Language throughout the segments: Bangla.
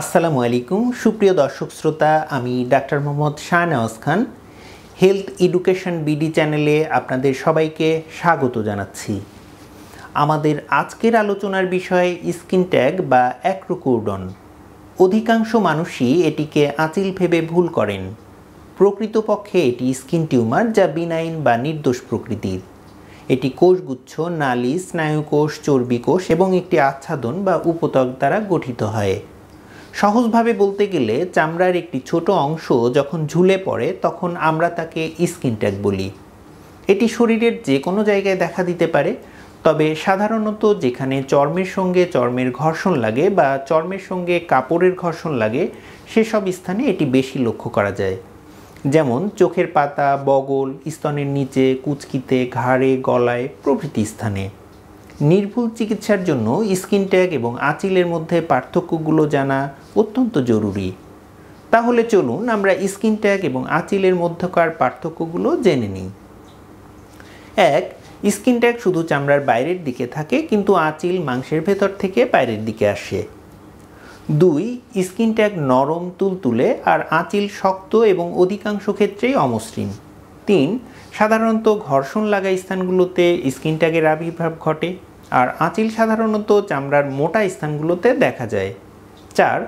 আসসালামু আলাইকুম সুপ্রিয় দর্শক শ্রোতা আমি doctor Mohammad Shahnawaz Khan health education BD চ্যানেলে আপনাদের সবাইকে স্বাগত জানাচ্ছি আমাদের আজকের আলোচনার বিষয় স্কিন ট্যাগ বা অ্যাক্রোকোর্ডন অধিকাংশ মানুষই এটিকে আঁচিল ভেবে ভুল করেন প্রকৃতপক্ষে এটি স্কিন টিউমার যা বিনাইন বা নির্দোষ প্রকৃতির এটি কোষগুচ্ছ নালি স্নায়ুকোষ চর্বিকোষ এবং একটি আচ্ছাদন বা উপত্যক দ্বারা গঠিত হয় সহজভাবে বলতে গেলে চামড়ার একটি ছোট অংশ যখন ঝুলে পড়ে তখন আমরা তাকে স্কিন ট্যাগ বলি এটি শরীরের যে কোনো জায়গায় দেখা দিতে পারে তবে সাধারণত যেখানে চর্মের সঙ্গে চর্মের ঘর্ষণ লাগে বা চর্মের সঙ্গে কাপড়ের ঘর্ষণ লাগে সেসব স্থানে এটি বেশি লক্ষ্য করা যায় যেমন চোখের পাতা বগল স্তনের নিচে কুচকিতে ঘাড়ে গলায় প্রভৃতি স্থানে নির্ভুল চিকিৎসার জন্য স্কিন ট্যাগ এবং আঁচিলের মধ্যে পার্থক্যগুলো জানা অত্যন্ত জরুরি তাহলে চলুন আমরা স্কিন ট্যাগ এবং আঁচিলের মধ্যকার পার্থক্যগুলো জেনে নিই এক স্কিন ট্যাগ শুধু চামড়ার বাইরের দিকে থাকে কিন্তু আঁচিল মাংসের ভেতর থেকে বাইরের দিকে আসে দুই স্কিন ট্যাগ নরম তুলতুলে আর আঁচিল শক্ত এবং অধিকাংশ ক্ষেত্রেই অমসৃণ তিন সাধারণত ঘর্ষণ লাগা স্থানগুলোতে স্কিন ট্যাগের আবির্ভাব ঘটে আর আঁচিল সাধারণত চামড়ার মোটা স্থানগুলোতে দেখা যায় চার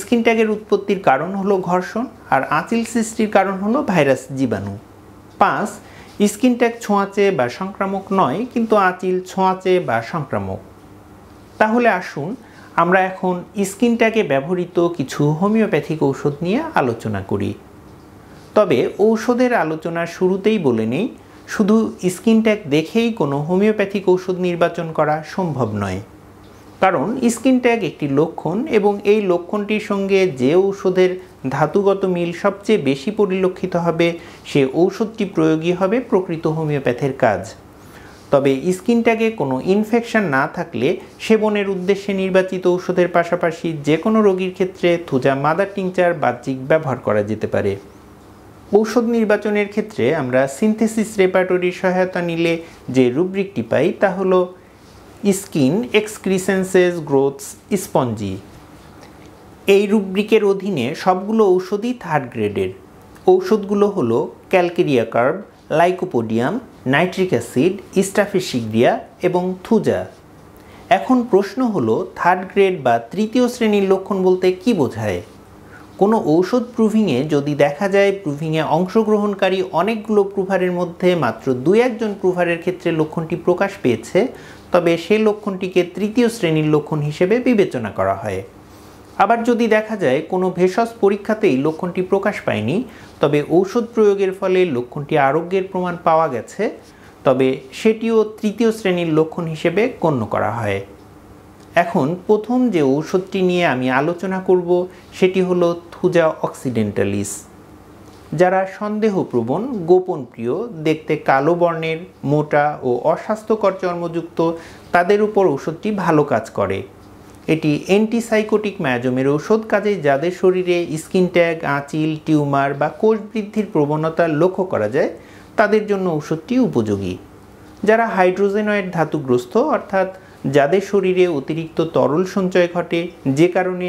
স্কিন ট্যাগের উৎপত্তির কারণ হলো ঘর্ষণ আর আঁচিল সৃষ্টির কারণ হলো ভাইরাস জীবাণু পাঁচ স্কিন ট্যাগ ছোঁয়াচে বা সংক্রামক নয় কিন্তু আঁচিল ছোঁয়াচে বা সংক্রামক তাহলে আসুন আমরা এখন স্কিন ট্যাগে ব্যবহৃত কিছু হোমিওপ্যাথিক ঔষধ নিয়ে আলোচনা করি তবে ঔষধের আলোচনার শুরুতেই বলে নেই শুধু স্কিন ট্যাগ দেখেই কোনো হোমিওপ্যাথিক ঔষধ নির্বাচন করা সম্ভব নয় কারণ স্কিন ট্যাগ একটি লক্ষণ এবং এই লক্ষণটির সঙ্গে যে ঔষধের ধাতুগত মিল সবচেয়ে বেশি পরিলক্ষিত হবে সে ঔষধটি প্রয়োগী হবে প্রকৃত হোমিওপ্যাথের কাজ তবে স্কিন ট্যাগে কোনো ইনফেকশন না থাকলে সেবনের উদ্দেশ্যে নির্বাচিত ঔষধের পাশাপাশি যে কোনো রোগীর ক্ষেত্রে থুজা মাদার টিংচার বাহ্যিক ব্যবহার করা যেতে পারে ঔষধ নির্বাচনের ক্ষেত্রে আমরা সিনথেসিস রেপাটরির সহায়তা নিলে যে রুব্রিকটি পাই তা হলো স্কিন এক্সক্রিসেন্সেস গ্রোথস স্পঞ্জি এই রুব্রিকের অধীনে সবগুলো ঔষধই থার্ড গ্রেডের ঔষধগুলো হলো calcarea carb lycopodium nitric acid staphysagria এবং থুজা এখন প্রশ্ন হলো থার্ড গ্রেড বা তৃতীয় শ্রেণীর লক্ষণ বলতে কি বোঝায় কোনো ঔষধ প্রুভিংয়ে যদি দেখা যায় প্রুভিংয়ে অংশগ্রহণকারী অনেকগুলো প্রুভারের মধ্যে মাত্র দু একজন প্রুভারের ক্ষেত্রে লক্ষণটি প্রকাশ পেয়েছে তবে সে লক্ষণটিকে তৃতীয় শ্রেণীর লক্ষণ হিসেবে বিবেচনা করা হয় আবার যদি দেখা যায় কোনো ভেষজ পরীক্ষাতেই লক্ষণটি প্রকাশ পায়নি তবে ঔষধ প্রয়োগের ফলে লক্ষণটি আরোগ্যের প্রমাণ পাওয়া গেছে তবে সেটিও তৃতীয় শ্রেণীর লক্ষণ হিসেবে গণ্য করা হয় এখন প্রথম যে ঔষধটি নিয়ে আমি আলোচনা করব সেটি হলো থুজা অক্সিডেন্টালিস যারা সন্দেহপ্রবণ গোপন প্রিয় দেখতে কালো বর্ণের মোটা ও অস্বাস্থ্যকর চর্মযুক্ত তাদের উপর ওষুধটি ভালো কাজ করে এটি অ্যান্টিসাইকোটিক ম্যাজমের ঔষধ কাজে যাদের শরীরে স্কিন ট্যাগ আঁচিল টিউমার বা কোষ বৃদ্ধির প্রবণতা লক্ষ্য করা যায় তাদের জন্য ওষুধটি উপযোগী যারা হাইড্রোজেনয়েড ধাতুগ্রস্ত অর্থাৎ যাদের শরীরে অতিরিক্ত তরল সঞ্চয় ঘটে যে কারণে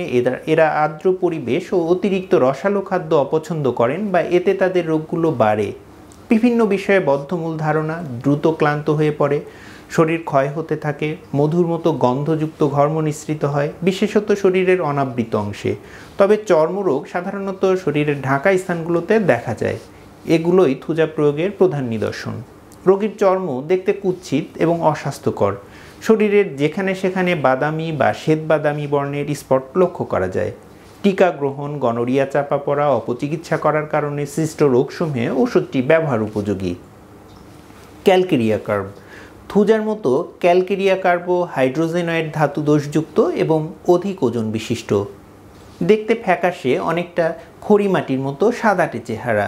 এরা আর্দ্র পরিবেশ ও অতিরিক্ত রসালো খাদ্য অপছন্দ করেন বা এতে তাদের রোগগুলো বাড়ে বিভিন্ন বিষয়ে বদ্ধমূল ধারণা দ্রুত ক্লান্ত হয়ে পড়ে শরীর ক্ষয় হতে থাকে মধুর মতো গন্ধযুক্ত ঘর্ম নিঃসৃত হয় বিশেষত শরীরের অনাবৃত অংশে তবে চর্মরোগ সাধারণত শরীরের ঢাকা স্থানগুলোতে দেখা যায় এগুলোই থুজা প্রয়োগের প্রধান নিদর্শন রোগীর চর্ম দেখতে কুৎসিত এবং অস্বাস্থ্যকর শরীরের যেখানে সেখানে বাদামি বা শ্বেত বাদামি বর্ণের স্পট লক্ষ্য করা যায় টিকা গ্রহণ গনোরিয়া চাপা পড়া অপচিকিৎসা করার কারণে সৃষ্ট রোগসমূহে ওষুধটি ব্যবহার উপযোগী ক্যালকেরিয়া কার্ভ থুজার মতো ক্যালকেরিয়া কার্বো হাইড্রোজেনয়েড ধাতু দোষযুক্ত এবং অধিক ওজন বিশিষ্ট দেখতে ফ্যাকাশে অনেকটা খড়ি মাটির মতো সাদাটে চেহারা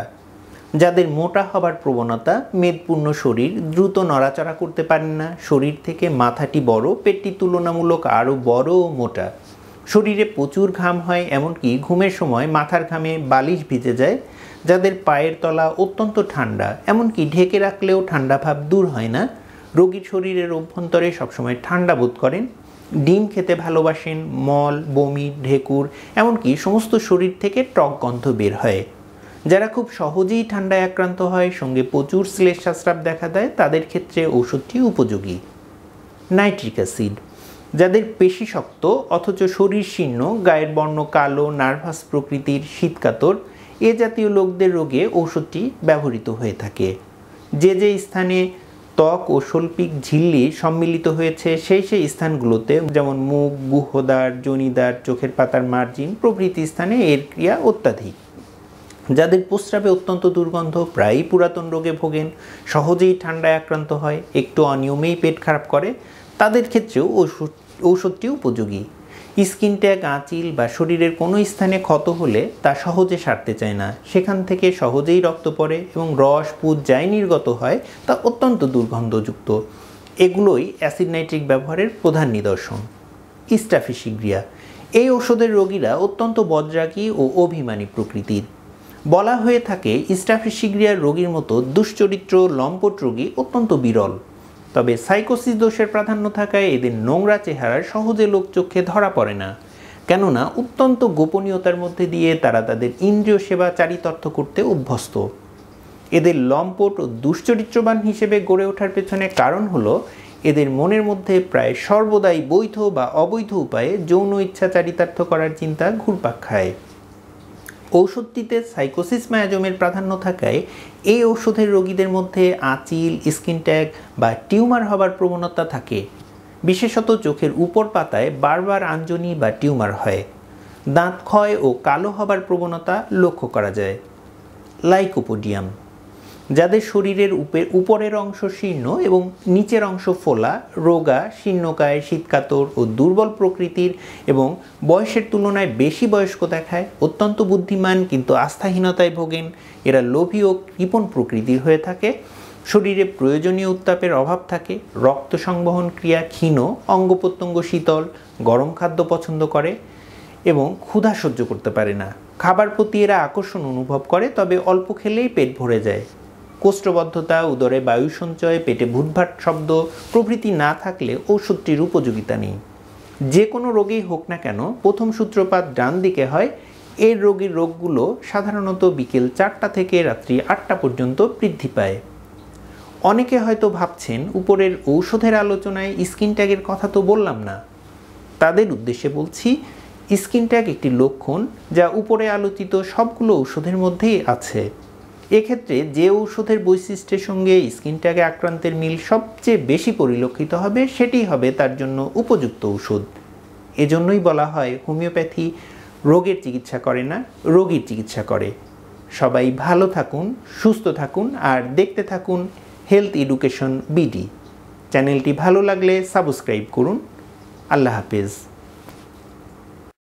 যাদের মোটা হবার প্রবণতা মেদপূর্ণ শরীর দ্রুত নড়াচড়া করতে পারেন না শরীর থেকে মাথাটি বড় পেটটি তুলনামূলক আরও বড় ও মোটা শরীরে প্রচুর ঘাম হয় এমনকি ঘুমের সময় মাথার ঘামে বালিশ ভিজে যায় যাদের পায়ের তলা অত্যন্ত ঠান্ডা এমনকি ঢেকে রাখলেও ঠান্ডা ভাব দূর হয় না রোগীর শরীরের অভ্যন্তরে সবসময় ঠান্ডা বোধ করেন ডিম খেতে ভালোবাসেন মল বমি ঢেকুর এমনকি সমস্ত শরীর থেকে টক গন্ধ বের হয় যারা খুব সহজেই ঠান্ডায় আক্রান্ত হয় সঙ্গে প্রচুর শ্লেষাস্রাব দেখা দেয় তাদের ক্ষেত্রে ওষুধটি উপযোগী নাইট্রিক অ্যাসিড যাদের পেশি শক্ত অথচ শরীর শীর্ণ গায়ের বর্ণ কালো নার্ভাস প্রকৃতির শীতকাতর এ জাতীয় লোকদের রোগে ওষুধটি ব্যবহৃত হয়ে থাকে যে যে স্থানে ত্বক ও শৈল্পিক ঝিল্লি সম্মিলিত হয়েছে সেই সেই স্থানগুলোতে যেমন মুখ গুহদার জনিদার চোখের পাতার মার্জিন প্রভৃতি স্থানে এর ক্রিয়া অত্যাধিক যাদের প্রস্রাবে অত্যন্ত দুর্গন্ধ প্রায়ই পুরাতন রোগে ভোগেন সহজেই ঠান্ডায় আক্রান্ত হয় একটু অনিয়মেই পেট খারাপ করে তাদের ক্ষেত্রেও ওষুধ ঔষধটি উপযোগী স্কিন ট্যাগ আঁচিল বা শরীরের কোনো স্থানে ক্ষত হলে তা সহজে সারতে চায় না সেখান থেকে সহজেই রক্ত পড়ে এবং রস পুজ যাই নির্গত হয় তা অত্যন্ত দুর্গন্ধযুক্ত এগুলোই অ্যাসিড নাইট্রিক ব্যবহারের প্রধান নিদর্শন ইস্টাফিসিক্রিয়া এই ওষুধের রোগীরা অত্যন্ত বজ্রাকী ও অভিমানী প্রকৃতির বলা হয়ে থাকে স্টাফিসিগ্রিয়ার রোগীর মতো দুশ্চরিত্র লম্পট রোগী অত্যন্ত বিরল তবে সাইকোসিস দোষের প্রাধান্য থাকায় এদের নোংরা চেহারা সহজে লোকচক্ষে ধরা পড়ে না কেননা অত্যন্ত গোপনীয়তার মধ্যে দিয়ে তারা তাদের ইন্দ্রিয় সেবা চারিতর্থ করতে অভ্যস্ত এদের লম্পট ও দুশ্চরিত্রবান হিসেবে গড়ে ওঠার পেছনে কারণ হলো এদের মনের মধ্যে প্রায় সর্বদাই বৈধ বা অবৈধ উপায়ে যৌন ইচ্ছা চারিতার্থ করার চিন্তা ঘুরপাক খায় ঔষধটিতে সাইকোসিস মায়াজমের প্রাধান্য থাকায় এই ঔষধের রোগীদের মধ্যে আঁচিল স্কিন ট্যাগ বা টিউমার হবার প্রবণতা থাকে বিশেষত চোখের উপর পাতায় বারবার আঞ্জনি বা টিউমার হয় দাঁত ক্ষয় ও কালো হবার প্রবণতা লক্ষ্য করা যায় লাইকোপোডিয়াম যাদের শরীরের উপের উপরের অংশ শীর্ণ এবং নিচের অংশ ফোলা রোগা শীর্ণকায় শীতকাতর ও দুর্বল প্রকৃতির এবং বয়সের তুলনায় বেশি বয়স্ক দেখায় অত্যন্ত বুদ্ধিমান কিন্তু আস্থাহীনতায় ভোগেন এরা লোভী ও কৃপণ প্রকৃতির হয়ে থাকে শরীরে প্রয়োজনীয় উত্তাপের অভাব থাকে রক্ত সংবহন ক্রিয়া ক্ষীণ অঙ্গ প্রত্যঙ্গ শীতল গরম খাদ্য পছন্দ করে এবং ক্ষুধা সহ্য করতে পারে না খাবার প্রতি এরা আকর্ষণ অনুভব করে তবে অল্প খেলেই পেট ভরে যায় কোষ্ঠবদ্ধতা উদরে বায়ু সঞ্চয় পেটে ভুটভাট শব্দ প্রভৃতি না থাকলে ওষুধটির উপযোগিতা নেই যে কোনো রোগেই হোক না কেন প্রথম সূত্রপাত ডান দিকে হয় এর রোগীর রোগগুলো সাধারণত বিকেল চারটা থেকে রাত্রি আটটা পর্যন্ত বৃদ্ধি পায় অনেকে হয়তো ভাবছেন উপরের ঔষধের আলোচনায় স্কিন ট্যাগের কথা তো বললাম না তাদের উদ্দেশ্যে বলছি স্কিন ট্যাগ একটি লক্ষণ যা উপরে আলোচিত সবগুলো ঔষধের মধ্যেই আছে এক্ষেত্রে যে ঔষধের বৈশিষ্ট্যের সঙ্গে স্কিন ট্যাগে আক্রান্তের মিল সবচেয়ে বেশি পরিলক্ষিত হবে সেটি হবে তার জন্য উপযুক্ত ঔষধ এজন্যই বলা হয় হোমিওপ্যাথি রোগের চিকিৎসা করে না রোগীর চিকিৎসা করে সবাই ভালো থাকুন সুস্থ থাকুন আর দেখতে থাকুন হেলথ এডুকেশন বিডি চ্যানেলটি ভালো লাগলে সাবস্ক্রাইব করুন আল্লাহ হাফেজ